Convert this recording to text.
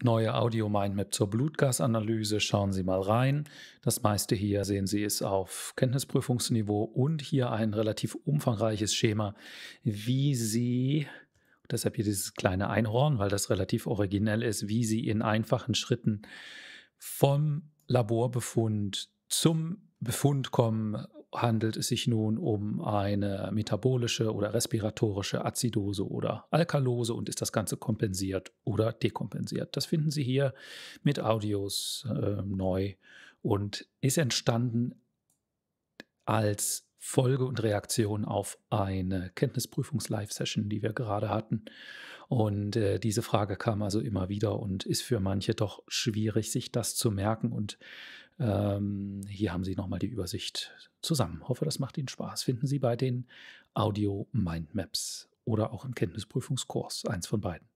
neue Audio-Mindmap zur Blutgasanalyse. Schauen Sie mal rein. Das meiste hier sehen Sie ist auf Kenntnisprüfungsniveau und hier ein relativ umfangreiches Schema, wie Sie, deshalb hier dieses kleine Einhorn, weil das relativ originell ist, wie Sie in einfachen Schritten vom Laborbefund zum Befund kommen handelt es sich nun um eine metabolische oder respiratorische Azidose oder Alkalose und ist das Ganze kompensiert oder dekompensiert. Das finden Sie hier mit Audios äh, neu und ist entstanden als Folge und Reaktion auf eine Kenntnisprüfungs-Live-Session, die wir gerade hatten. Und äh, diese Frage kam also immer wieder und ist für manche doch schwierig, sich das zu merken und ähm, hier haben Sie nochmal die Übersicht zusammen. Hoffe, das macht Ihnen Spaß. Finden Sie bei den Audio Mindmaps oder auch im Kenntnisprüfungskurs, eins von beiden.